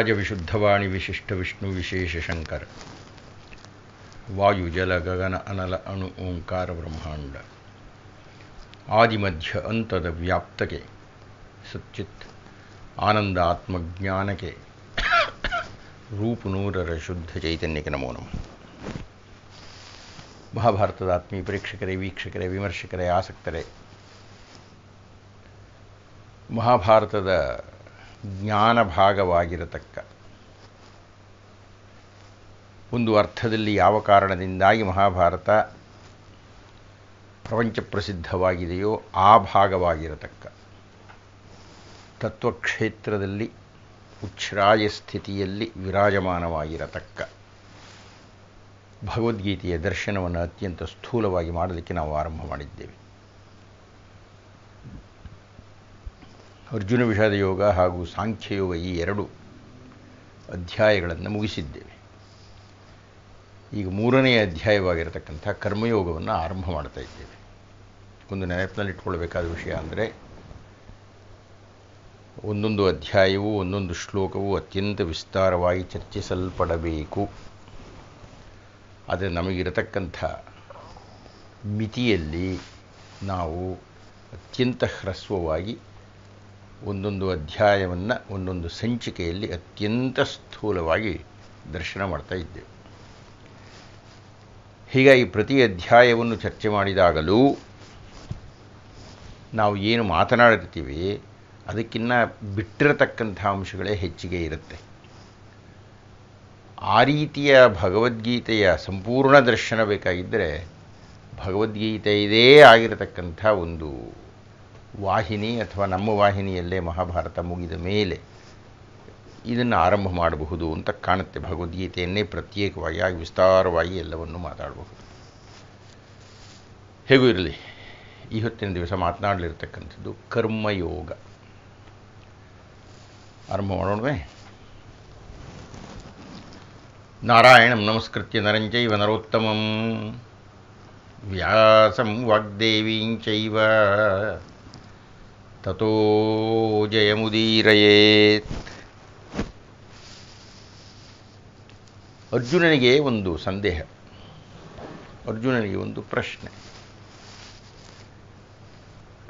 विराज विशुद्धवाणी विशिष्ट विष्णु विशेष शंकर वायु जल गगन अनल अणु ओंकार ब्रह्मांड आदि मध्य अंत व्याप्त के सच्चित आनंद आत्मज्ञान के रूप नूर शुद्ध चैतन्य के नमो नम महाभारत आत्मी प्रेक्षक वीक्षक विमर्शक आसक्तरे महाभारत ಜ್ಞಾನ ಭಾಗವಾಗಿರತಕ್ಕ ಒಂದು ಅರ್ಥದಲ್ಲಿ ಯಾವ ಕಾರಣದಿಂದಾಗಿ ಮಹಾಭಾರತ ಪ್ರಪಂಚ ಪ್ರಸಿದ್ಧವಾಗಿದೆಯೋ ಆ ಭಾಗವಾಗಿರತಕ್ಕ ತತ್ವಕ್ಷೇತ್ರದಲ್ಲಿ ಉಚ್ಛ್ರಾಯ ಸ್ಥಿತಿಯಲ್ಲಿ ವಿರಾಜಮಾನವಾಗಿರತಕ್ಕ ಭಗವದ್ಗೀತೆಯ ದರ್ಶನವನ್ನು ಅತ್ಯಂತ ಸ್ಥೂಲವಾಗಿ ಮಾಡಲಿಕ್ಕೆ ನಾವು ಆರಂಭ ಮಾಡಿದ್ದೇವೆ ಅರ್ಜುನ ವಿಷಾದ ಯೋಗ ಹಾಗೂ ಸಾಂಖ್ಯಯೋಗ ಈ ಎರಡು ಅಧ್ಯಾಯಗಳನ್ನು ಮುಗಿಸಿದ್ದೇವೆ ಈಗ ಮೂರನೆಯ ಅಧ್ಯಾಯವಾಗಿರತಕ್ಕಂಥ ಕರ್ಮಯೋಗವನ್ನು ಆರಂಭ ಮಾಡ್ತಾ ಇದ್ದೇವೆ ಒಂದು ನೆನಪಿನಲ್ಲಿಟ್ಕೊಳ್ಬೇಕಾದ ವಿಷಯ ಅಂದರೆ ಒಂದೊಂದು ಅಧ್ಯಾಯವೂ ಒಂದೊಂದು ಶ್ಲೋಕವು ಅತ್ಯಂತ ವಿಸ್ತಾರವಾಗಿ ಚರ್ಚಿಸಲ್ಪಡಬೇಕು ಆದರೆ ನಮಗಿರತಕ್ಕಂಥ ಮಿತಿಯಲ್ಲಿ ನಾವು ಅತ್ಯಂತ ಹ್ರಸ್ವವಾಗಿ ಒಂದೊಂದು ಅಧ್ಯಾಯವನ್ನು ಒಂದೊಂದು ಸಂಚಿಕೆಯಲ್ಲಿ ಅತ್ಯಂತ ಸ್ಥೂಲವಾಗಿ ದರ್ಶನ ಮಾಡ್ತಾ ಇದ್ದೆವು ಹೀಗಾಗಿ ಪ್ರತಿ ಅಧ್ಯಾಯವನ್ನು ಚರ್ಚೆ ಮಾಡಿದಾಗಲೂ ನಾವು ಏನು ಮಾತನಾಡಿರ್ತೀವಿ ಅದಕ್ಕಿನ್ನ ಬಿಟ್ಟಿರತಕ್ಕಂಥ ಅಂಶಗಳೇ ಹೆಚ್ಚಿಗೆ ಇರುತ್ತೆ ಆ ರೀತಿಯ ಭಗವದ್ಗೀತೆಯ ಸಂಪೂರ್ಣ ದರ್ಶನ ಬೇಕಾಗಿದ್ದರೆ ಭಗವದ್ಗೀತೆಯದೇ ಆಗಿರತಕ್ಕಂಥ ಒಂದು ವಾಹಿನಿ ಅಥವಾ ನಮ್ಮ ವಾಹಿನಿಯಲ್ಲೇ ಮಹಾಭಾರತ ಮುಗಿದ ಮೇಲೆ ಇದನ್ನು ಆರಂಭ ಮಾಡಬಹುದು ಅಂತ ಕಾಣುತ್ತೆ ಭಗವದ್ಗೀತೆಯನ್ನೇ ಪ್ರತ್ಯೇಕವಾಗಿ ಆಗಿ ವಿಸ್ತಾರವಾಗಿ ಎಲ್ಲವನ್ನು ಮಾತಾಡಬಹುದು ಹೇಗೂ ಇರಲಿ ಈ ಹೊತ್ತಿನ ದಿವಸ ಮಾತನಾಡಲಿರ್ತಕ್ಕಂಥದ್ದು ಕರ್ಮಯೋಗ ಆರಂಭ ಮಾಡೋಣವೇ ನಾರಾಯಣಂ ನಮಸ್ಕೃತ್ಯ ನರಂಜೈವ ನರೋತ್ತಮಂ ವ್ಯಾಸಂ ವಾಗ್ದೇವೀಂಚವ ततो ಜಯಮುದೀರಯೇತ್ ಅರ್ಜುನನಿಗೆ ಒಂದು ಸಂದೇಹ ಅರ್ಜುನನಿಗೆ ಒಂದು ಪ್ರಶ್ನೆ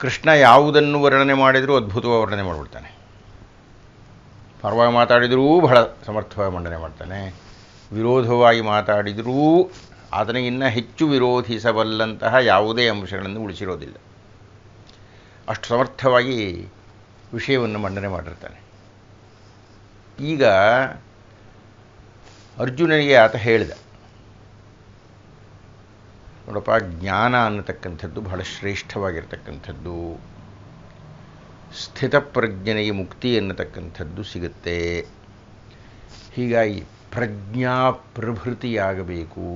ಕೃಷ್ಣ ಯಾವುದನ್ನು ವರ್ಣನೆ ಮಾಡಿದರೂ ಅದ್ಭುತವಾಗಿ ವರ್ಣನೆ ಮಾಡಿಬಿಡ್ತಾನೆ ಪರವಾಗಿ ಮಾತಾಡಿದರೂ ಬಹಳ ಸಮರ್ಥವಾಗಿ ಮಂಡನೆ ಮಾಡ್ತಾನೆ ವಿರೋಧವಾಗಿ ಮಾತಾಡಿದರೂ ಆತನಿಗಿನ್ನ ಹೆಚ್ಚು ವಿರೋಧಿಸಬಲ್ಲಂತಹ ಯಾವುದೇ ಅಂಶಗಳನ್ನು ಉಳಿಸಿರೋದಿಲ್ಲ ಅಷ್ಟು ಸಮರ್ಥವಾಗಿ ವಿಷಯವನ್ನು ಮಂಡನೆ ಮಾಡಿರ್ತಾನೆ ಈಗ ಅರ್ಜುನನಿಗೆ ಆತ ಹೇಳಿದ ನೋಡಪ್ಪ ಜ್ಞಾನ ಅನ್ನತಕ್ಕಂಥದ್ದು ಬಹಳ ಶ್ರೇಷ್ಠವಾಗಿರ್ತಕ್ಕಂಥದ್ದು ಸ್ಥಿತಪ್ರಜ್ಞನಿಗೆ ಮುಕ್ತಿ ಅನ್ನತಕ್ಕಂಥದ್ದು ಸಿಗುತ್ತೆ ಹೀಗಾಗಿ ಪ್ರಜ್ಞಾ ಪ್ರಭೃತಿಯಾಗಬೇಕು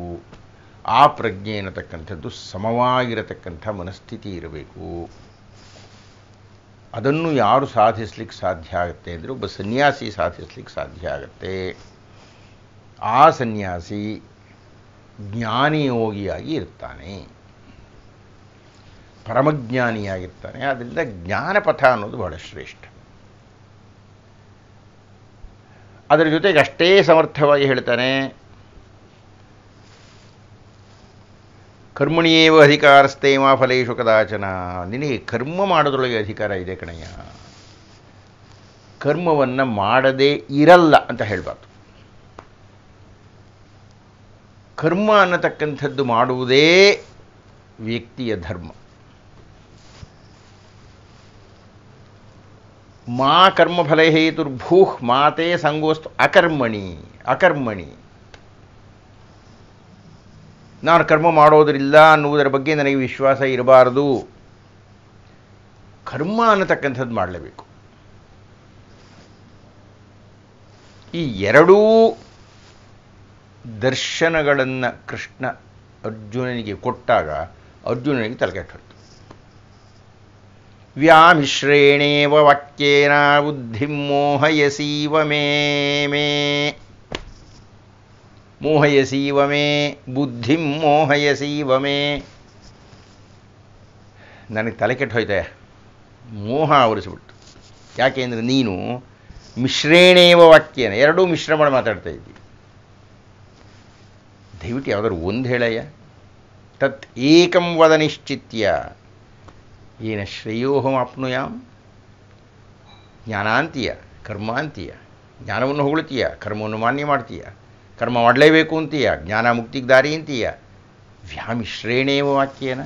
ಆ ಪ್ರಜ್ಞೆ ಅನ್ನತಕ್ಕಂಥದ್ದು ಸಮವಾಗಿರತಕ್ಕಂಥ ಮನಸ್ಥಿತಿ ಇರಬೇಕು ಅದನ್ನು ಯಾರು ಸಾಧಿಸ್ಲಿಕ್ಕೆ ಸಾಧ್ಯ ಆಗುತ್ತೆ ಅಂದರೆ ಒಬ್ಬ ಸನ್ಯಾಸಿ ಸಾಧಿಸ್ಲಿಕ್ಕೆ ಸಾಧ್ಯ ಆಗುತ್ತೆ ಆ ಸನ್ಯಾಸಿ ಜ್ಞಾನಿಯೋಗಿಯಾಗಿ ಇರ್ತಾನೆ ಪರಮಜ್ಞಾನಿಯಾಗಿರ್ತಾನೆ ಅದರಿಂದ ಜ್ಞಾನಪಥ ಅನ್ನೋದು ಬಹಳ ಶ್ರೇಷ್ಠ ಅದರ ಜೊತೆಗೆ ಅಷ್ಟೇ ಸಮರ್ಥವಾಗಿ ಹೇಳ್ತಾನೆ ಕರ್ಮಣಿಯೇವ ಅಧಿಕಾರಸ್ತೇಮ ಫಲೇಶು ಕದಾಚನ ನಿನಗೆ ಕರ್ಮ ಮಾಡೋದ್ರೊಳಗೆ ಅಧಿಕಾರ ಇದೆ ಕಣಯ್ಯ ಕರ್ಮವನ್ನು ಮಾಡದೇ ಇರಲ್ಲ ಅಂತ ಹೇಳಬಾರ್ದು ಕರ್ಮ ಅನ್ನತಕ್ಕಂಥದ್ದು ಮಾಡುವುದೇ ವ್ಯಕ್ತಿಯ ಧರ್ಮ ಮಾ ಕರ್ಮಫಲೇ ಹೇತುರ್ಭೂಹ್ ಮಾತೇ ಸಂಗೋಸ್ತು ಅಕರ್ಮಣಿ ಅಕರ್ಮಣಿ ನಾನು ಕರ್ಮ ಮಾಡೋದ್ರಿಲ್ಲ ಅನ್ನುವುದರ ಬಗ್ಗೆ ನನಗೆ ವಿಶ್ವಾಸ ಇರಬಾರದು ಕರ್ಮ ಅನ್ನತಕ್ಕಂಥದ್ದು ಮಾಡಲೇಬೇಕು ಈ ಎರಡೂ ದರ್ಶನಗಳನ್ನು ಕೃಷ್ಣ ಅರ್ಜುನನಿಗೆ ಕೊಟ್ಟಾಗ ಅರ್ಜುನನಿಗೆ ತಲೆಕೆಟ್ಟು ವ್ಯಾಮಿಶ್ರೇಣೇವ ವಾಕ್ಯೇನ ಬುದ್ಧಿಮೋಹಯಸೀವ ಮೇ ಮೇ ಮೋಹಯಸೀವ ಮೇ ಬುದ್ಧಿಂ ಮೋಹಯಸೀವ ಮೇ ನನಗೆ ತಲೆ ಕೆಟ್ಟು ಹೋಯ್ತೆ ಮೋಹ ಆವರಿಸಿಬಿಟ್ಟು ಅಂದರೆ ನೀನು ಮಿಶ್ರೇಣೇವ ವಾಕ್ಯನ ಎರಡೂ ಮಿಶ್ರ ಮಾಡಿ ಮಾತಾಡ್ತಾ ಇದ್ದೀವಿ ದಯವಿಟ್ಟು ಯಾವುದಾದ್ರು ಒಂದು ಹೇಳಯ್ಯ ತತ್ ಏಕಂ ವದ ನಿಶ್ಚಿತ್ಯ ಏನ ಶ್ರೇಯೋಹಮಾಪ್ನುಯಾಮ್ ಜ್ಞಾನಾಂತೀಯ ಕರ್ಮಾಂತೀಯ ಜ್ಞಾನವನ್ನು ಹೊಗಳುತ್ತೀಯ ಕರ್ಮವನ್ನು ಮಾನ್ಯ ಮಾಡ್ತೀಯ ಕರ್ಮ ಮಾಡಲೇಬೇಕು ಅಂತೀಯ ಜ್ಞಾನ ಮುಕ್ತಿಗೆ ದಾರಿ ಅಂತೀಯ ವ್ಯಾಮಿಶ್ರೇಣೇವ ವಾಕ್ಯನ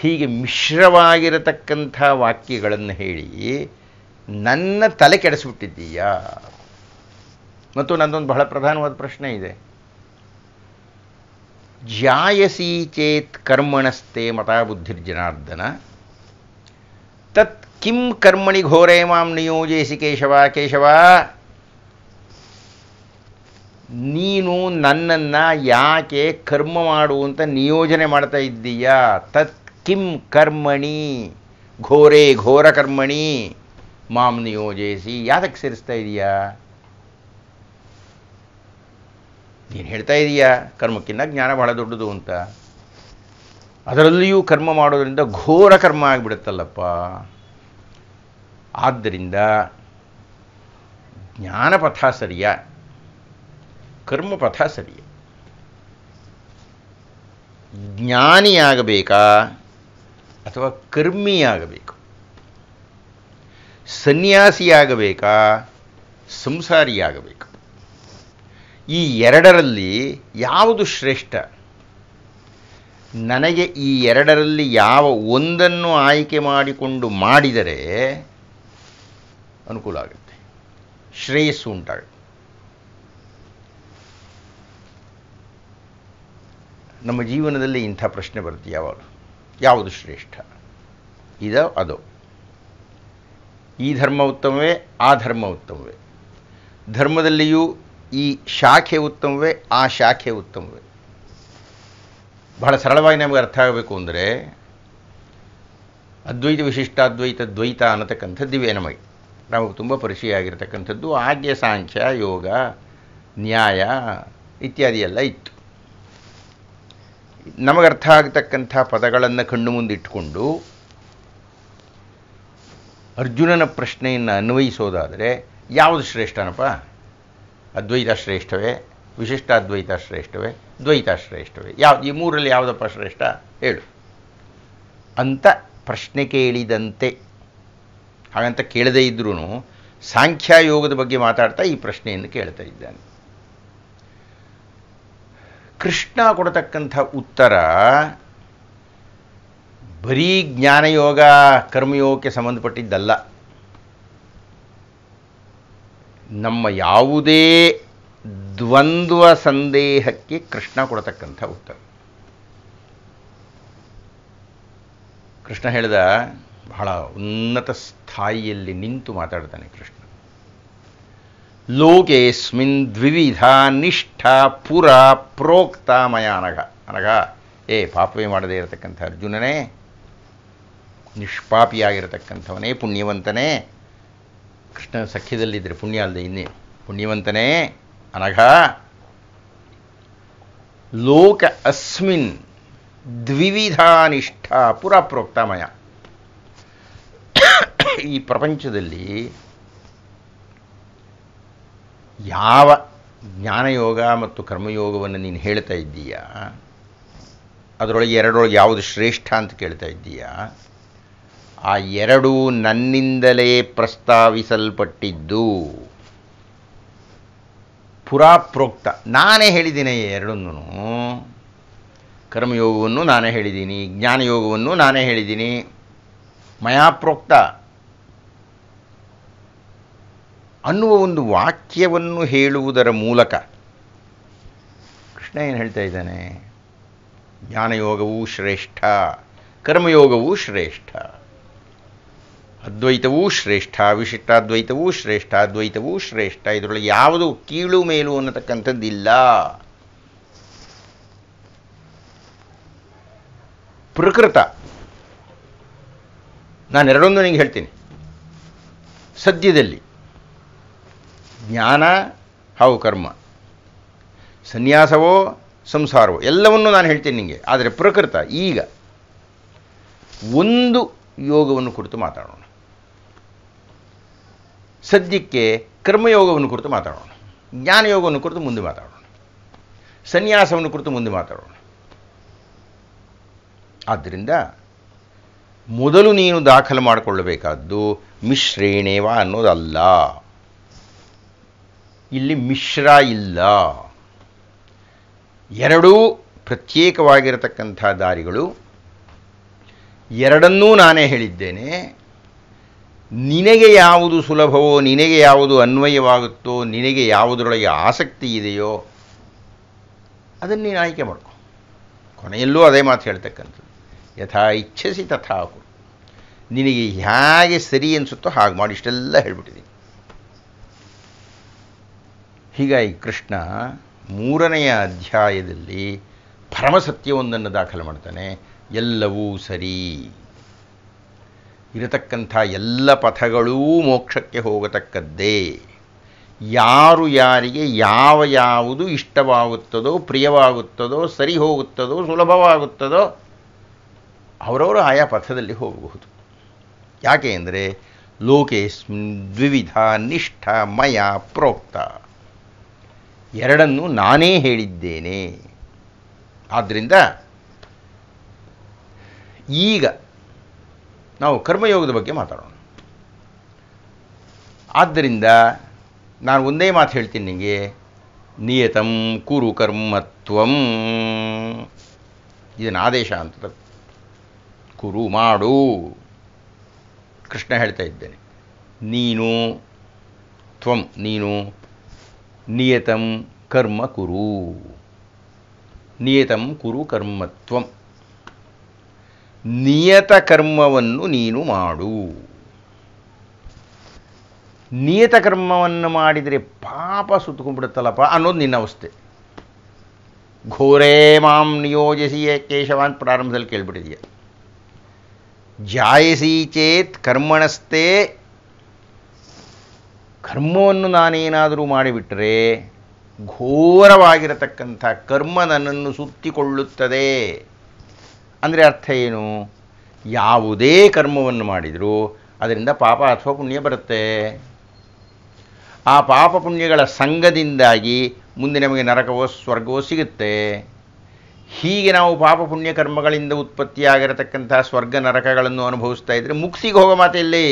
ಹೀಗೆ ಮಿಶ್ರವಾಗಿರತಕ್ಕಂಥ ವಾಕ್ಯಗಳನ್ನು ಹೇಳಿ ನನ್ನ ತಲೆ ಕೆಡಿಸ್ಬಿಟ್ಟಿದ್ದೀಯ ಮತ್ತು ನನ್ನೊಂದು ಬಹಳ ಪ್ರಧಾನವಾದ ಪ್ರಶ್ನೆ ಇದೆ ಜಾಯಸಿ ಚೇತ್ ಕರ್ಮಣಸ್ತೆ ಮತಾಬುದ್ಧಿರ್ಜನಾರ್ದನ ತತ್ ಕಿಂ ಕರ್ಮಣಿ ಘೋರೆ ಮಾಂ ನಿಯೋಜಯಿಸಿ ಕೇಶವ ಕೇಶವ ನೀನು ನನ್ನನ್ನು ಯಾಕೆ ಕರ್ಮ ಮಾಡುವಂತ ನಿಯೋಜನೆ ಮಾಡ್ತಾ ಇದ್ದೀಯಾ ತತ್ ಕಿಂ ಕರ್ಮಣಿ ಘೋರೇ ಘೋರ ಕರ್ಮಣಿ ಮಾಂ ನಿಯೋಜಿಸಿ ಯಾತಕ್ಕೆ ಸೇರಿಸ್ತಾ ಇದೆಯಾ ನೀನು ಹೇಳ್ತಾ ಇದೆಯಾ ಕರ್ಮಕ್ಕಿಂತ ಜ್ಞಾನ ಬಹಳ ದೊಡ್ಡದು ಅಂತ ಅದರಲ್ಲಿಯೂ ಕರ್ಮ ಮಾಡೋದರಿಂದ ಘೋರ ಕರ್ಮ ಆಗಿಬಿಡುತ್ತಲ್ಲಪ್ಪ ಆದ್ದರಿಂದ ಜ್ಞಾನಪಥ ಸರಿಯಾ ಕರ್ಮ ಪಥ ಸರಿ ಜ್ಞಾನಿಯಾಗಬೇಕಾ ಅಥವಾ ಕರ್ಮಿಯಾಗಬೇಕು ಸನ್ಯಾಸಿಯಾಗಬೇಕಾ ಸಂಸಾರಿಯಾಗಬೇಕು ಈ ಎರಡರಲ್ಲಿ ಯಾವುದು ಶ್ರೇಷ್ಠ ನನಗೆ ಈ ಎರಡರಲ್ಲಿ ಯಾವ ಒಂದನ್ನು ಆಯ್ಕೆ ಮಾಡಿಕೊಂಡು ಮಾಡಿದರೆ ಅನುಕೂಲ ಆಗುತ್ತೆ ಶ್ರೇಯಸ್ಸು ಉಂಟಾಗುತ್ತೆ ನಮ್ಮ ಜೀವನದಲ್ಲಿ ಇಂಥ ಪ್ರಶ್ನೆ ಬರುತ್ತೆ ಯಾವಾಗಲೂ ಯಾವುದು ಶ್ರೇಷ್ಠ ಇದ ಅದು ಈ ಧರ್ಮ ಉತ್ತಮವೇ ಆ ಧರ್ಮ ಉತ್ತಮವೇ ಧರ್ಮದಲ್ಲಿಯೂ ಈ ಶಾಖೆ ಉತ್ತಮವೇ ಆ ಶಾಖೆ ಉತ್ತಮವೇ ಬಹಳ ಸರಳವಾಗಿ ನಮಗೆ ಅರ್ಥ ಆಗಬೇಕು ಅಂದರೆ ಅದ್ವೈತ ಅದ್ವೈತ ದ್ವೈತ ಅನ್ನತಕ್ಕಂಥದ್ದು ಇವೆ ನಮಗೆ ನಾವು ತುಂಬ ಪರಿಚಯ ಆಗಿರತಕ್ಕಂಥದ್ದು ಆಜ್ಞೆ ಸಾಂಖ್ಯ ಯೋಗ ನ್ಯಾಯ ಇತ್ಯಾದಿ ಎಲ್ಲ ಇತ್ತು ನಮಗರ್ಥ ಆಗತಕ್ಕಂಥ ಪದಗಳನ್ನು ಕಣ್ಣು ಮುಂದಿಟ್ಟುಕೊಂಡು ಅರ್ಜುನನ ಪ್ರಶ್ನೆಯನ್ನು ಅನ್ವಯಿಸೋದಾದರೆ ಯಾವುದು ಶ್ರೇಷ್ಠನಪ್ಪ ಅದ್ವೈತ ಶ್ರೇಷ್ಠವೇ ವಿಶಿಷ್ಟ ಅದ್ವೈತ ಶ್ರೇಷ್ಠವೇ ದ್ವೈತ ಶ್ರೇಷ್ಠವೇ ಯಾವ ಈ ಮೂರಲ್ಲಿ ಯಾವುದಪ್ಪ ಶ್ರೇಷ್ಠ ಹೇಳು ಅಂತ ಪ್ರಶ್ನೆ ಕೇಳಿದಂತೆ ಹಾಗಂತ ಕೇಳದೇ ಇದ್ರೂ ಸಾಂಖ್ಯಯೋಗದ ಬಗ್ಗೆ ಮಾತಾಡ್ತಾ ಈ ಪ್ರಶ್ನೆಯನ್ನು ಕೇಳ್ತಾ ಇದ್ದಾನೆ ಕೃಷ್ಣ ಕೊಡತಕ್ಕಂಥ ಉತ್ತರ ಬರೀ ಜ್ಞಾನಯೋಗ ಕರ್ಮಯೋಗಕ್ಕೆ ಸಂಬಂಧಪಟ್ಟಿದ್ದಲ್ಲ ನಮ್ಮ ಯಾವುದೇ ದ್ವಂದ್ವ ಸಂದೇಹಕ್ಕೆ ಕೃಷ್ಣ ಕೊಡತಕ್ಕಂಥ ಉತ್ತರ ಕೃಷ್ಣ ಹೇಳಿದ ಬಹಳ ಉನ್ನತ ಸ್ಥಾಯಿಯಲ್ಲಿ ನಿಂತು ಮಾತಾಡ್ತಾನೆ ಕೃಷ್ಣ ಲೋಕೇಸ್ಮಿನ್ ದ್ವಿವಿಧ ನಿಷ್ಠ ಪುರ ಪ್ರೋಕ್ತ ಮಯ ಅನಘ ಅನಘ ಏ ಪಾಪವೇ ಮಾಡದೆ ಇರತಕ್ಕಂಥ ಅರ್ಜುನನೇ ನಿಷ್ಪಾಪಿಯಾಗಿರತಕ್ಕಂಥವನೇ ಪುಣ್ಯವಂತನೇ ಕೃಷ್ಣನ ಸಖ್ಯದಲ್ಲಿದ್ದರೆ ಪುಣ್ಯ ಅಲ್ಲದೆ ಇನ್ನೇ ಪುಣ್ಯವಂತನೇ ಅನಘ ಲೋಕ ಅಸ್ಮಿನ್ ದ್ವಿವಿಧಾನಿಷ್ಠ ಪುರ ಮಯ ಈ ಪ್ರಪಂಚದಲ್ಲಿ ಯಾವ ಜ್ಞಾನಯೋಗ ಮತ್ತು ಕರ್ಮಯೋಗವನ್ನು ನೀನು ಹೇಳ್ತಾ ಇದ್ದೀಯಾ ಅದರೊಳಗೆ ಎರಡರೊಳಗೆ ಯಾವುದು ಶ್ರೇಷ್ಠ ಅಂತ ಕೇಳ್ತಾ ಇದ್ದೀಯಾ ಆ ಎರಡೂ ನನ್ನಿಂದಲೇ ಪ್ರಸ್ತಾವಿಸಲ್ಪಟ್ಟಿದ್ದು ಪುರಾಪ್ರೋಕ್ತ ನಾನೇ ಹೇಳಿದ್ದೀನಿ ಎರಡನ್ನೂ ಕರ್ಮಯೋಗವನ್ನು ನಾನೇ ಹೇಳಿದ್ದೀನಿ ಜ್ಞಾನಯೋಗವನ್ನು ನಾನೇ ಹೇಳಿದ್ದೀನಿ ಮಯಾಪ್ರೋಕ್ತ ಅನ್ನುವ ಒಂದು ವಾಕ್ಯವನ್ನು ಹೇಳುವುದರ ಮೂಲಕ ಕೃಷ್ಣ ಏನು ಹೇಳ್ತಾ ಇದ್ದಾನೆ ಜ್ಞಾನಯೋಗವೂ ಶ್ರೇಷ್ಠ ಕರ್ಮಯೋಗವೂ ಶ್ರೇಷ್ಠ ಅದ್ವೈತವೂ ಶ್ರೇಷ್ಠ ವಿಶಿಷ್ಟಾದ್ವೈತವೂ ಶ್ರೇಷ್ಠ ಅದ್ವೈತವೂ ಶ್ರೇಷ್ಠ ಇದರೊಳಗೆ ಯಾವುದು ಕೀಳು ಮೇಲು ಅನ್ನತಕ್ಕಂಥದ್ದಿಲ್ಲ ಪ್ರಕೃತ ಎರಡೊಂದು ನಿಮಗೆ ಹೇಳ್ತೀನಿ ಸದ್ಯದಲ್ಲಿ ಜ್ಞಾನ ಹಾಗೂ ಕರ್ಮ ಸನ್ಯಾಸವೋ ಸಂಸಾರವೋ ಎಲ್ಲವನ್ನು ನಾನು ಹೇಳ್ತೀನಿ ನಿಮಗೆ ಆದರೆ ಪ್ರಕೃತ ಈಗ ಒಂದು ಯೋಗವನ್ನು ಕುರಿತು ಮಾತಾಡೋಣ ಸದ್ಯಕ್ಕೆ ಕರ್ಮಯೋಗವನ್ನು ಕುರಿತು ಮಾತಾಡೋಣ ಜ್ಞಾನಯೋಗವನ್ನು ಕುರಿತು ಮುಂದೆ ಮಾತಾಡೋಣ ಸನ್ಯಾಸವನ್ನು ಕುರಿತು ಮುಂದೆ ಮಾತಾಡೋಣ ಆದ್ದರಿಂದ ಮೊದಲು ನೀನು ದಾಖಲು ಮಾಡಿಕೊಳ್ಳಬೇಕಾದ್ದು ಮಿಶ್ರೇಣೇವಾ ಅನ್ನೋದಲ್ಲ ಇಲ್ಲಿ ಮಿಶ್ರ ಇಲ್ಲ ಎರಡೂ ಪ್ರತ್ಯೇಕವಾಗಿರತಕ್ಕಂಥ ದಾರಿಗಳು ಎರಡನ್ನೂ ನಾನೇ ಹೇಳಿದ್ದೇನೆ ನಿನಗೆ ಯಾವುದು ಸುಲಭವೋ ನಿನಗೆ ಯಾವುದು ಅನ್ವಯವಾಗುತ್ತೋ ನಿನಗೆ ಯಾವುದರೊಳಗೆ ಆಸಕ್ತಿ ಇದೆಯೋ ಅದನ್ನು ನೀನು ಆಯ್ಕೆ ಮಾಡ್ಕೊ ಕೊನೆಯಲ್ಲೂ ಅದೇ ಮಾತು ಹೇಳ್ತಕ್ಕಂಥದ್ದು ಯಥಾ ಇಚ್ಛಿಸಿ ತಥಾ ನಿನಗೆ ಹೇಗೆ ಸರಿ ಅನಿಸುತ್ತೋ ಹಾಗೆ ಮಾಡಿ ಇಷ್ಟೆಲ್ಲ ಹೇಳ್ಬಿಟ್ಟಿದ್ದೀನಿ ಹೀಗಾಗಿ ಕೃಷ್ಣ ಮೂರನೆಯ ಅಧ್ಯಾಯದಲ್ಲಿ ಪರಮಸತ್ಯವೊಂದನ್ನು ದಾಖಲು ಮಾಡ್ತಾನೆ ಎಲ್ಲವೂ ಸರಿ ಇರತಕ್ಕಂಥ ಎಲ್ಲ ಪಥಗಳೂ ಮೋಕ್ಷಕ್ಕೆ ಹೋಗತಕ್ಕದ್ದೇ ಯಾರು ಯಾರಿಗೆ ಯಾವ ಯಾವುದು ಇಷ್ಟವಾಗುತ್ತದೋ ಪ್ರಿಯವಾಗುತ್ತದೋ ಸರಿ ಹೋಗುತ್ತದೋ ಸುಲಭವಾಗುತ್ತದೋ ಅವರವರು ಆಯಾ ಪಥದಲ್ಲಿ ಹೋಗಬಹುದು ಯಾಕೆ ಅಂದರೆ ಲೋಕೇಸ್ಮಿನ್ ದ್ವಿವಿಧ ನಿಷ್ಠ ಮಯ ಪ್ರೋಕ್ತ ಎರಡನ್ನು ನಾನೇ ಹೇಳಿದ್ದೇನೆ ಆದ್ದರಿಂದ ಈಗ ನಾವು ಕರ್ಮಯೋಗದ ಬಗ್ಗೆ ಮಾತಾಡೋಣ ಆದ್ದರಿಂದ ನಾನು ಒಂದೇ ಮಾತು ಹೇಳ್ತೀನಿ ನಿಮಗೆ ನಿಯತಂ ಕುರು ಕರ್ಮತ್ವಂ ಇದನ್ನು ಆದೇಶ ಅಂತ ಕುರು ಮಾಡು ಕೃಷ್ಣ ಹೇಳ್ತಾ ಇದ್ದೇನೆ ನೀನು ತ್ವಂ ನೀನು ನಿಯತಂ ಕರ್ಮ ಕುರು ನಿಯತಂ ಕುರು ಕರ್ಮತ್ವಂ ನಿಯತ ಕರ್ಮವನ್ನು ನೀನು ಮಾಡು ನಿಯತ ಕರ್ಮವನ್ನು ಮಾಡಿದರೆ ಪಾಪ ಸುತ್ತಕೊಂಡ್ಬಿಡುತ್ತಲ್ಲಪ್ಪ ಅನ್ನೋದು ನಿನ್ನ ಅವಸ್ಥೆ ಘೋರೇ ಮಾಂ ನಿಯೋಜಿಸಿ ಕೇಶವಾನ್ ಪ್ರಾರಂಭದಲ್ಲಿ ಕೇಳ್ಬಿಟ್ಟಿದೆಯಾ ಜಾಯಿಸಿ ಚೇತ್ ಕರ್ಮಣಸ್ಥೆ ಕರ್ಮವನ್ನು ನಾನೇನಾದರೂ ಮಾಡಿಬಿಟ್ಟರೆ ಘೋರವಾಗಿರತಕ್ಕಂಥ ಕರ್ಮ ನನ್ನನ್ನು ಸುತ್ತಿಕೊಳ್ಳುತ್ತದೆ ಅಂದರೆ ಅರ್ಥ ಏನು ಯಾವುದೇ ಕರ್ಮವನ್ನು ಮಾಡಿದರೂ ಅದರಿಂದ ಪಾಪ ಅಥವಾ ಪುಣ್ಯ ಬರುತ್ತೆ ಆ ಪಾಪ ಪುಣ್ಯಗಳ ಸಂಘದಿಂದಾಗಿ ಮುಂದೆ ನಮಗೆ ನರಕವೋ ಸ್ವರ್ಗವೋ ಸಿಗುತ್ತೆ ಹೀಗೆ ನಾವು ಪಾಪ ಪುಣ್ಯ ಕರ್ಮಗಳಿಂದ ಉತ್ಪತ್ತಿಯಾಗಿರತಕ್ಕಂಥ ಸ್ವರ್ಗ ನರಕಗಳನ್ನು ಅನುಭವಿಸ್ತಾ ಇದ್ದರೆ ಮುಕ್ತಿಗೆ ಹೋಗೋ ಮಾತೆಯಲ್ಲಿ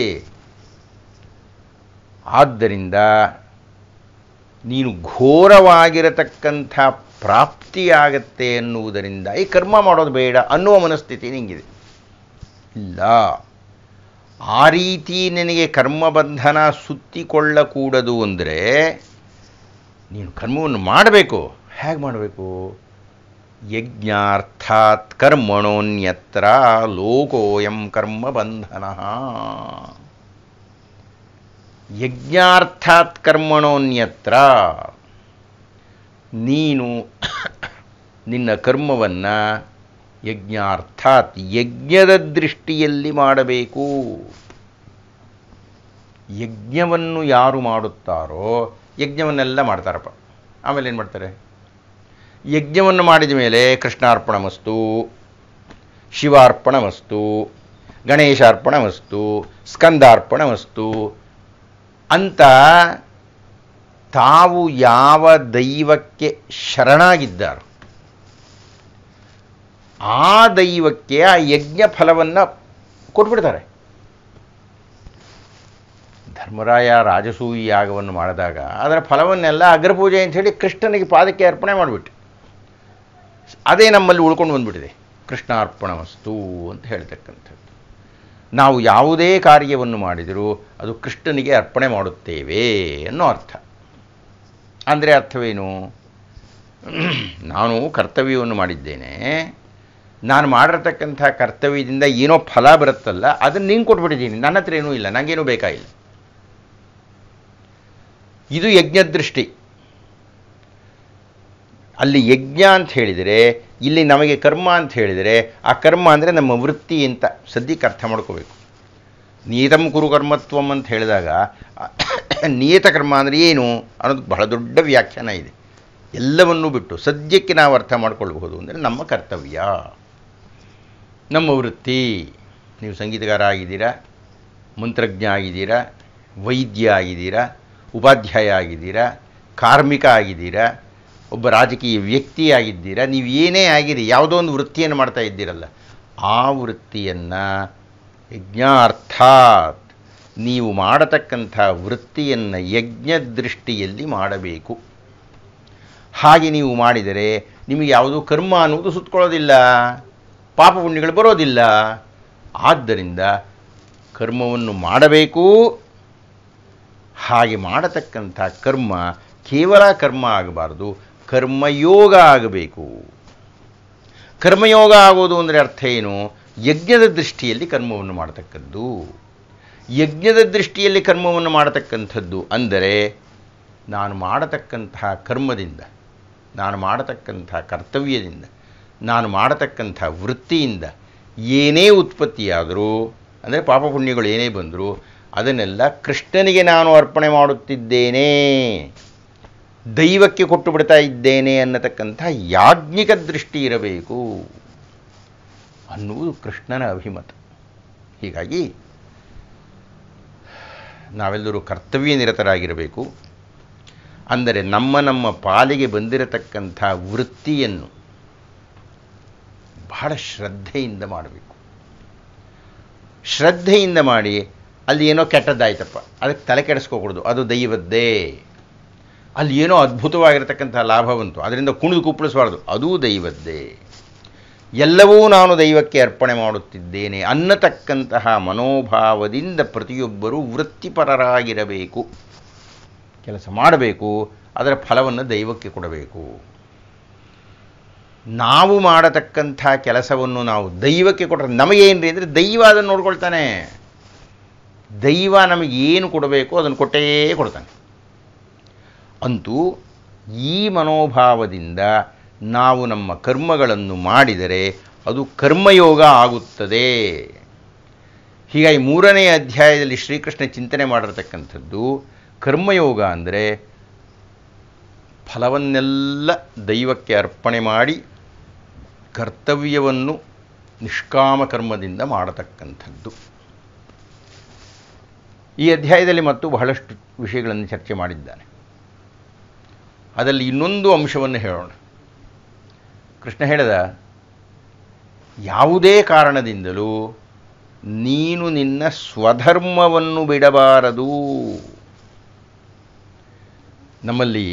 ಆದ್ದರಿಂದ ನೀನು ಘೋರವಾಗಿರತಕ್ಕಂಥ ಪ್ರಾಪ್ತಿಯಾಗತ್ತೆ ಎನ್ನುವುದರಿಂದ ಈ ಕರ್ಮ ಮಾಡೋದು ಬೇಡ ಅನ್ನುವ ಮನಸ್ಥಿತಿ ನಿಂಗಿದೆ ಇಲ್ಲ ಆ ರೀತಿ ನಿನಗೆ ಕರ್ಮಬಂಧನ ಸುತ್ತಿಕೊಳ್ಳಕೂಡದು ಅಂದರೆ ನೀನು ಕರ್ಮವನ್ನು ಮಾಡಬೇಕು ಹೇಗೆ ಮಾಡಬೇಕು ಯಜ್ಞಾರ್ಥಾತ್ ಕರ್ಮಣೋನ್ಯತ್ರ ಲೋಕೋಯಂ ಕರ್ಮಬಂಧನ ಯಜ್ಞಾರ್ಥಾತ್ ಕರ್ಮಣೋನ್ಯತ್ರ ನೀನು ನಿನ್ನ ಕರ್ಮವನ್ನು ಯಜ್ಞಾರ್ಥಾತ್ ಯಜ್ಞದ ದೃಷ್ಟಿಯಲ್ಲಿ ಮಾಡಬೇಕು ಯಜ್ಞವನ್ನು ಯಾರು ಮಾಡುತ್ತಾರೋ ಯಜ್ಞವನ್ನೆಲ್ಲ ಮಾಡ್ತಾರಪ್ಪ ಆಮೇಲೆ ಏನು ಮಾಡ್ತಾರೆ ಯಜ್ಞವನ್ನು ಮಾಡಿದ ಮೇಲೆ ಕೃಷ್ಣಾರ್ಪಣ ವಸ್ತು ಶಿವಾರ್ಪಣ ವಸ್ತು ಗಣೇಶಾರ್ಪಣ ವಸ್ತು ಸ್ಕಂದಾರ್ಪಣ ವಸ್ತು ಅಂತ ತಾವು ಯಾವ ದೈವಕ್ಕೆ ಶರಣಾಗಿದ್ದಾರೋ ಆ ದೈವಕ್ಕೆ ಆ ಯಜ್ಞ ಫಲವನ್ನು ಕೊಟ್ಬಿಡ್ತಾರೆ ಧರ್ಮರಾಯ ರಾಜಸೂಯಿ ಯಾಗವನ್ನು ಮಾಡಿದಾಗ ಅದರ ಫಲವನ್ನೆಲ್ಲ ಅಗ್ರಪೂಜೆ ಅಂತ ಹೇಳಿ ಕೃಷ್ಣನಿಗೆ ಪಾದಕ್ಕೆ ಅರ್ಪಣೆ ಮಾಡಿಬಿಟ್ಟು ಅದೇ ನಮ್ಮಲ್ಲಿ ಉಳ್ಕೊಂಡು ಬಂದ್ಬಿಟ್ಟಿದೆ ಕೃಷ್ಣಾರ್ಪಣ ವಸ್ತು ಅಂತ ಹೇಳ್ತಕ್ಕಂಥದ್ದು ನಾವು ಯಾವುದೇ ಕಾರ್ಯವನ್ನು ಮಾಡಿದರೂ ಅದು ಕೃಷ್ಣನಿಗೆ ಅರ್ಪಣೆ ಮಾಡುತ್ತೇವೆ ಅನ್ನೋ ಅರ್ಥ ಅಂದರೆ ಅರ್ಥವೇನು ನಾನು ಕರ್ತವ್ಯವನ್ನು ಮಾಡಿದ್ದೇನೆ ನಾನು ಮಾಡಿರ್ತಕ್ಕಂಥ ಕರ್ತವ್ಯದಿಂದ ಏನೋ ಫಲ ಬರುತ್ತಲ್ಲ ಅದನ್ನು ನೀನು ಕೊಟ್ಬಿಟ್ಟಿದ್ದೀನಿ ನನ್ನ ಹತ್ರ ಏನೂ ಇಲ್ಲ ನನಗೇನೂ ಬೇಕಾಗಿಲ್ಲ ಇದು ಯಜ್ಞದೃಷ್ಟಿ ಅಲ್ಲಿ ಯಜ್ಞ ಅಂತ ಹೇಳಿದರೆ ಇಲ್ಲಿ ನಮಗೆ ಕರ್ಮ ಅಂತ ಹೇಳಿದರೆ ಆ ಕರ್ಮ ಅಂದರೆ ನಮ್ಮ ವೃತ್ತಿ ಅಂತ ಸದ್ಯಕ್ಕೆ ಅರ್ಥ ಮಾಡ್ಕೋಬೇಕು ನಿಯತಂ ಕುರು ಅಂತ ಹೇಳಿದಾಗ ನಿಯತ ಕರ್ಮ ಅಂದರೆ ಏನು ಅನ್ನೋದು ಬಹಳ ದೊಡ್ಡ ವ್ಯಾಖ್ಯಾನ ಇದೆ ಎಲ್ಲವನ್ನೂ ಬಿಟ್ಟು ಸದ್ಯಕ್ಕೆ ನಾವು ಅರ್ಥ ಮಾಡ್ಕೊಳ್ಬಹುದು ಅಂದರೆ ನಮ್ಮ ಕರ್ತವ್ಯ ನಮ್ಮ ವೃತ್ತಿ ನೀವು ಸಂಗೀತಗಾರ ಆಗಿದ್ದೀರಾ ಮಂತ್ರಜ್ಞ ಆಗಿದ್ದೀರಾ ವೈದ್ಯ ಆಗಿದ್ದೀರಾ ಉಪಾಧ್ಯಾಯ ಆಗಿದ್ದೀರಾ ಕಾರ್ಮಿಕ ಆಗಿದ್ದೀರಾ ಒಬ್ಬ ರಾಜಕೀಯ ವ್ಯಕ್ತಿಯಾಗಿದ್ದೀರಾ ನೀವು ಏನೇ ಆಗಿರಿ ಯಾವುದೋ ಒಂದು ವೃತ್ತಿಯನ್ನು ಮಾಡ್ತಾ ಇದ್ದೀರಲ್ಲ ಆ ವೃತ್ತಿಯನ್ನು ಯಜ್ಞಾರ್ಥಾತ್ ನೀವು ಮಾಡತಕ್ಕಂಥ ವೃತ್ತಿಯನ್ನು ಯಜ್ಞ ದೃಷ್ಟಿಯಲ್ಲಿ ಮಾಡಬೇಕು ಹಾಗೆ ನೀವು ಮಾಡಿದರೆ ನಿಮಗೆ ಯಾವುದೋ ಕರ್ಮ ಅನ್ನುವುದು ಸುತ್ತಕೊಳ್ಳೋದಿಲ್ಲ ಪಾಪ ಪುಣ್ಯಗಳು ಬರೋದಿಲ್ಲ ಆದ್ದರಿಂದ ಕರ್ಮವನ್ನು ಮಾಡಬೇಕು ಹಾಗೆ ಮಾಡತಕ್ಕಂಥ ಕರ್ಮ ಕೇವಲ ಕರ್ಮ ಆಗಬಾರ್ದು ಕರ್ಮಯೋಗ ಆಗಬೇಕು ಕರ್ಮಯೋಗ ಆಗೋದು ಅಂದರೆ ಅರ್ಥ ಏನು ಯಜ್ಞದ ದೃಷ್ಟಿಯಲ್ಲಿ ಕರ್ಮವನ್ನು ಮಾಡತಕ್ಕದ್ದು ಯಜ್ಞದ ದೃಷ್ಟಿಯಲ್ಲಿ ಕರ್ಮವನ್ನು ಮಾಡತಕ್ಕಂಥದ್ದು ಅಂದರೆ ನಾನು ಮಾಡತಕ್ಕಂತಹ ಕರ್ಮದಿಂದ ನಾನು ಮಾಡತಕ್ಕಂಥ ಕರ್ತವ್ಯದಿಂದ ನಾನು ಮಾಡತಕ್ಕಂಥ ವೃತ್ತಿಯಿಂದ ಏನೇ ಉತ್ಪತ್ತಿಯಾದರೂ ಅಂದರೆ ಪಾಪಪುಣ್ಯಗಳು ಏನೇ ಬಂದರೂ ಅದನ್ನೆಲ್ಲ ಕೃಷ್ಣನಿಗೆ ನಾನು ಅರ್ಪಣೆ ಮಾಡುತ್ತಿದ್ದೇನೆ ದೈವಕ್ಕೆ ಕೊಟ್ಟು ಬಿಡ್ತಾ ಇದ್ದೇನೆ ಅನ್ನತಕ್ಕಂಥ ಯಾಜ್ಞಿಕ ದೃಷ್ಟಿ ಇರಬೇಕು ಅನ್ನುವುದು ಕೃಷ್ಣನ ಅಭಿಮತ ಹೀಗಾಗಿ ನಾವೆಲ್ಲರೂ ಕರ್ತವ್ಯ ನಿರತರಾಗಿರಬೇಕು ಅಂದರೆ ನಮ್ಮ ನಮ್ಮ ಪಾಲಿಗೆ ಬಂದಿರತಕ್ಕಂಥ ವೃತ್ತಿಯನ್ನು ಬಹಳ ಶ್ರದ್ಧೆಯಿಂದ ಮಾಡಬೇಕು ಶ್ರದ್ಧೆಯಿಂದ ಮಾಡಿ ಅಲ್ಲಿ ಏನೋ ಕೆಟ್ಟದ್ದಾಯ್ತಪ್ಪ ಅದಕ್ಕೆ ತಲೆ ಕೆಡಿಸ್ಕೋಕೂಡ್ದು ಅದು ದೈವದ್ದೇ ಅಲ್ಲಿ ಏನೋ ಅದ್ಭುತವಾಗಿರತಕ್ಕಂಥ ಲಾಭ ಬಂತು ಅದರಿಂದ ಕುಣಿದು ಕುಪ್ಪಳಿಸಬಾರ್ದು ಅದೂ ದೈವದ್ದೇ ಎಲ್ಲವೂ ನಾನು ದೈವಕ್ಕೆ ಅರ್ಪಣೆ ಮಾಡುತ್ತಿದ್ದೇನೆ ಅನ್ನತಕ್ಕಂತಹ ಮನೋಭಾವದಿಂದ ಪ್ರತಿಯೊಬ್ಬರೂ ವೃತ್ತಿಪರರಾಗಿರಬೇಕು ಕೆಲಸ ಮಾಡಬೇಕು ಅದರ ಫಲವನ್ನು ದೈವಕ್ಕೆ ಕೊಡಬೇಕು ನಾವು ಮಾಡತಕ್ಕಂಥ ಕೆಲಸವನ್ನು ನಾವು ದೈವಕ್ಕೆ ಕೊಟ್ಟರೆ ನಮಗೇನು ಅಂದರೆ ದೈವ ಅದನ್ನು ನೋಡ್ಕೊಳ್ತಾನೆ ದೈವ ನಮಗೇನು ಕೊಡಬೇಕು ಅದನ್ನು ಕೊಟ್ಟೇ ಕೊಡ್ತಾನೆ ಅಂತೂ ಈ ಮನೋಭಾವದಿಂದ ನಾವು ನಮ್ಮ ಕರ್ಮಗಳನ್ನು ಮಾಡಿದರೆ ಅದು ಕರ್ಮಯೋಗ ಆಗುತ್ತದೆ ಹೀಗಾಗಿ ಮೂರನೇ ಅಧ್ಯಾಯದಲ್ಲಿ ಶ್ರೀಕೃಷ್ಣ ಚಿಂತನೆ ಮಾಡಿರತಕ್ಕಂಥದ್ದು ಕರ್ಮಯೋಗ ಅಂದರೆ ಫಲವನ್ನೆಲ್ಲ ದೈವಕ್ಕೆ ಅರ್ಪಣೆ ಮಾಡಿ ಕರ್ತವ್ಯವನ್ನು ನಿಷ್ಕಾಮ ಕರ್ಮದಿಂದ ಮಾಡತಕ್ಕಂಥದ್ದು ಈ ಅಧ್ಯಾಯದಲ್ಲಿ ಮತ್ತು ಬಹಳಷ್ಟು ವಿಷಯಗಳನ್ನು ಚರ್ಚೆ ಮಾಡಿದ್ದಾನೆ ಅದರಲ್ಲಿ ಇನ್ನೊಂದು ಅಂಶವನ್ನು ಹೇಳೋಣ ಕೃಷ್ಣ ಹೇಳಿದ ಯಾವುದೇ ಕಾರಣದಿಂದಲೂ ನೀನು ನಿನ್ನ ಸ್ವಧರ್ಮವನ್ನು ಬಿಡಬಾರದು ನಮ್ಮಲ್ಲಿ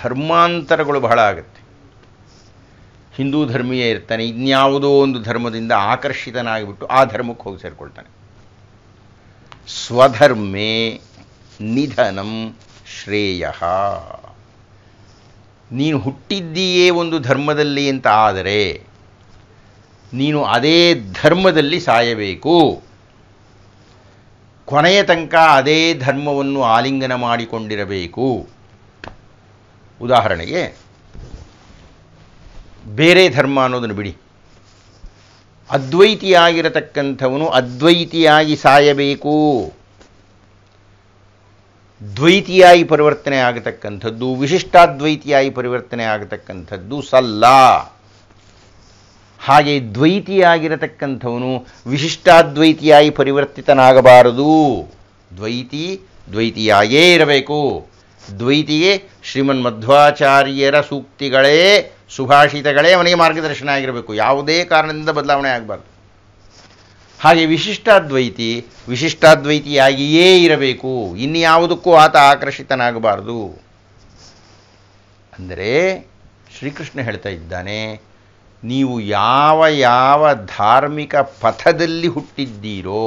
ಧರ್ಮಾಂತರಗಳು ಬಹಳ ಆಗುತ್ತೆ ಹಿಂದೂ ಧರ್ಮೀಯ ಇರ್ತಾನೆ ಇನ್ಯಾವುದೋ ಒಂದು ಧರ್ಮದಿಂದ ಆಕರ್ಷಿತನಾಗಿಬಿಟ್ಟು ಆ ಧರ್ಮಕ್ಕೆ ಹೋಗಿ ಸೇರಿಕೊಳ್ತಾನೆ ಸ್ವಧರ್ಮೇ ನಿಧನಂ ಶ್ರೇಯ ನೀನು ಹುಟ್ಟಿದ್ದೀಯೇ ಒಂದು ಧರ್ಮದಲ್ಲಿ ಅಂತ ಆದರೆ ನೀನು ಅದೇ ಧರ್ಮದಲ್ಲಿ ಸಾಯಬೇಕು ಕೊನೆಯ ತನಕ ಅದೇ ಧರ್ಮವನ್ನು ಆಲಿಂಗನ ಮಾಡಿಕೊಂಡಿರಬೇಕು ಉದಾಹರಣೆಗೆ ಬೇರೆ ಧರ್ಮ ಅನ್ನೋದನ್ನು ಬಿಡಿ ಅದ್ವೈತಿಯಾಗಿರತಕ್ಕಂಥವನು ಅದ್ವೈತಿಯಾಗಿ ಸಾಯಬೇಕು ದ್ವೈತಿಯಾಗಿ ಪರಿವರ್ತನೆ ಆಗತಕ್ಕಂಥದ್ದು ವಿಶಿಷ್ಟಾದ್ವೈತಿಯಾಗಿ ಪರಿವರ್ತನೆ ಆಗತಕ್ಕಂಥದ್ದು ಸಲ್ಲ ಹಾಗೆ ದ್ವೈತಿಯಾಗಿರತಕ್ಕಂಥವನು ವಿಶಿಷ್ಟಾದ್ವೈತಿಯಾಗಿ ಪರಿವರ್ತಿತನಾಗಬಾರದು ದ್ವೈತಿ ದ್ವೈತಿಯಾಗೇ ಇರಬೇಕು ದ್ವೈತಿಗೆ ಶ್ರೀಮನ್ ಮಧ್ವಾಚಾರ್ಯರ ಸೂಕ್ತಿಗಳೇ ಸುಭಾಷಿತಗಳೇ ಅವನಿಗೆ ಮಾರ್ಗದರ್ಶನ ಆಗಿರಬೇಕು ಯಾವುದೇ ಕಾರಣದಿಂದ ಬದಲಾವಣೆ ಆಗಬಾರ್ದು ಹಾಗೆ ವಿಶಿಷ್ಟಾದ್ವೈತಿ ವಿಶಿಷ್ಟಾದ್ವೈತಿಯಾಗಿಯೇ ಇರಬೇಕು ಇನ್ಯಾವುದಕ್ಕೂ ಆತ ಆಕರ್ಷಿತನಾಗಬಾರದು ಅಂದರೆ ಶ್ರೀಕೃಷ್ಣ ಹೇಳ್ತಾ ಇದ್ದಾನೆ ನೀವು ಯಾವ ಯಾವ ಧಾರ್ಮಿಕ ಪಥದಲ್ಲಿ ಹುಟ್ಟಿದ್ದೀರೋ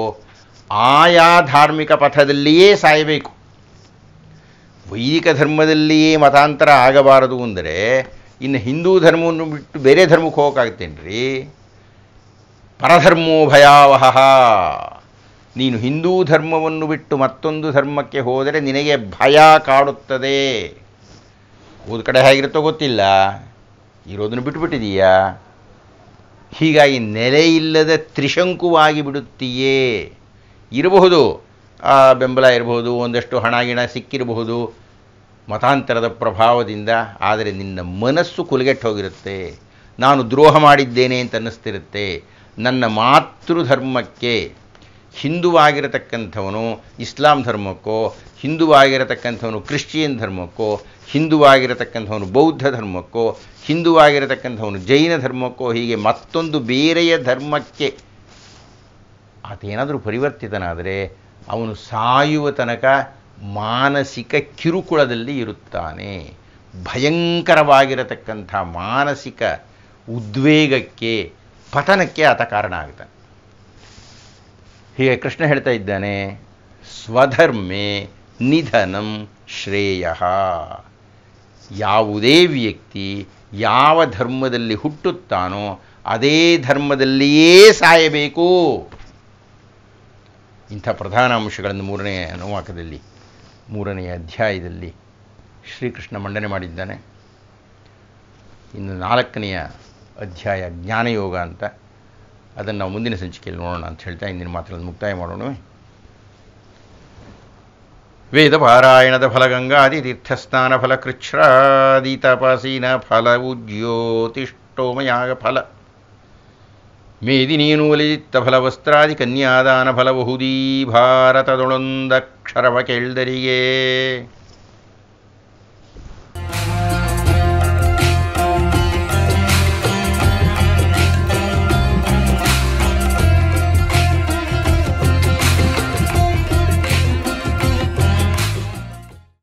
ಆಯಾ ಧಾರ್ಮಿಕ ಪಥದಲ್ಲಿಯೇ ಸಾಯಬೇಕು ವೈದಿಕ ಧರ್ಮದಲ್ಲಿಯೇ ಮತಾಂತರ ಆಗಬಾರದು ಅಂದರೆ ಇನ್ನು ಹಿಂದೂ ಧರ್ಮವನ್ನು ಬಿಟ್ಟು ಬೇರೆ ಧರ್ಮಕ್ಕೆ ಹೋಗೋಕ್ಕಾಗ್ತೇನೆ ರೀ ಪರಧರ್ಮೋ ಭಯಾವಹ ನೀನು ಹಿಂದೂ ಧರ್ಮವನ್ನು ಬಿಟ್ಟು ಮತ್ತೊಂದು ಧರ್ಮಕ್ಕೆ ಹೋದರೆ ನಿನಗೆ ಭಯ ಕಾಡುತ್ತದೆ ಹೋದ ಕಡೆ ಹೇಗಿರುತ್ತೋ ಗೊತ್ತಿಲ್ಲ ಇರೋದನ್ನು ಬಿಟ್ಟುಬಿಟ್ಟಿದೀಯಾ ಹೀಗಾಗಿ ನೆಲೆಯಿಲ್ಲದ ತ್ರಿಶಂಕುವಾಗಿ ಬಿಡುತ್ತೀಯೇ ಇರಬಹುದು ಆ ಬೆಂಬಲ ಇರಬಹುದು ಒಂದಷ್ಟು ಹಣ ಗಿಣ ಸಿಕ್ಕಿರಬಹುದು ಮತಾಂತರದ ಪ್ರಭಾವದಿಂದ ಆದರೆ ನಿನ್ನ ಮನಸ್ಸು ಕುಲಗೆಟ್ಟು ಹೋಗಿರುತ್ತೆ ನಾನು ದ್ರೋಹ ಮಾಡಿದ್ದೇನೆ ಅಂತ ಅನ್ನಿಸ್ತಿರುತ್ತೆ ನನ್ನ ಮಾತೃಧರ್ಮಕ್ಕೆ ಹಿಂದುವಾಗಿರತಕ್ಕಂಥವನು ಇಸ್ಲಾಂ ಧರ್ಮಕ್ಕೋ ಹಿಂದುವಾಗಿರತಕ್ಕಂಥವನು ಕ್ರಿಶ್ಚಿಯನ್ ಧರ್ಮಕ್ಕೋ ಹಿಂದುವಾಗಿರತಕ್ಕಂಥವನು ಬೌದ್ಧ ಧರ್ಮಕ್ಕೋ ಹಿಂದುವಾಗಿರತಕ್ಕಂಥವನು ಜೈನ ಧರ್ಮಕ್ಕೋ ಹೀಗೆ ಮತ್ತೊಂದು ಬೇರೆಯ ಧರ್ಮಕ್ಕೆ ಆತೇನಾದರೂ ಪರಿವರ್ತಿತನಾದರೆ ಅವನು ಸಾಯುವ ತನಕ ಮಾನಸಿಕ ಕಿರುಕುಳದಲ್ಲಿ ಇರುತ್ತಾನೆ ಭಯಂಕರವಾಗಿರತಕ್ಕಂಥ ಮಾನಸಿಕ ಉದ್ವೇಗಕ್ಕೆ ಪತನಕ್ಕೆ ಆತ ಕಾರಣ ಆಗ್ತಾನೆ ಹೀಗೆ ಕೃಷ್ಣ ಹೇಳ್ತಾ ಇದ್ದಾನೆ ಸ್ವಧರ್ಮೆ ನಿಧನಂ ಶ್ರೇಯ ಯಾವುದೇ ವ್ಯಕ್ತಿ ಯಾವ ಧರ್ಮದಲ್ಲಿ ಹುಟ್ಟುತ್ತಾನೋ ಅದೇ ಧರ್ಮದಲ್ಲಿಯೇ ಸಾಯಬೇಕು ಇಂಥ ಪ್ರಧಾನ ಅಂಶಗಳನ್ನು ಮೂರನೆಯ ಅನುವಾಕದಲ್ಲಿ ಮೂರನೆಯ ಅಧ್ಯಾಯದಲ್ಲಿ ಶ್ರೀಕೃಷ್ಣ ಮಂಡನೆ ಮಾಡಿದ್ದಾನೆ ಇನ್ನು ನಾಲ್ಕನೆಯ ಅಧ್ಯಾಯ ಜ್ಞಾನಯೋಗ ಅಂತ ಅದನ್ನು ನಾವು ಮುಂದಿನ ಸಂಚಿಕೆಯಲ್ಲಿ ನೋಡೋಣ ಅಂತ ಹೇಳ್ತಾ ಇಂದಿನ ಮಾತುಗಳನ್ನು ಮುಕ್ತಾಯ ಮಾಡೋಣ ವೇದ ಪಾರಾಯಣದ ಫಲಗಂಗಾದಿ ತೀರ್ಥಸ್ನಾನ ಫಲ ಕೃಚ್ಛ್ರಾದಿ ತಪಸೀನ ಫಲವು ಜ್ಯೋತಿಷ್ಠೋಮಯಾಗ ಫಲ ಮೇದಿನೀನೂಲಿತ್ತ ಫಲವಸ್ತ್ರಾದಿ ಕನ್ಯಾದಾನ ಫಲ ಬಹುದೀ ಭಾರತದೊಳೊಂದಕ್ಷರವ ಕೇಳ್ದರಿಗೆ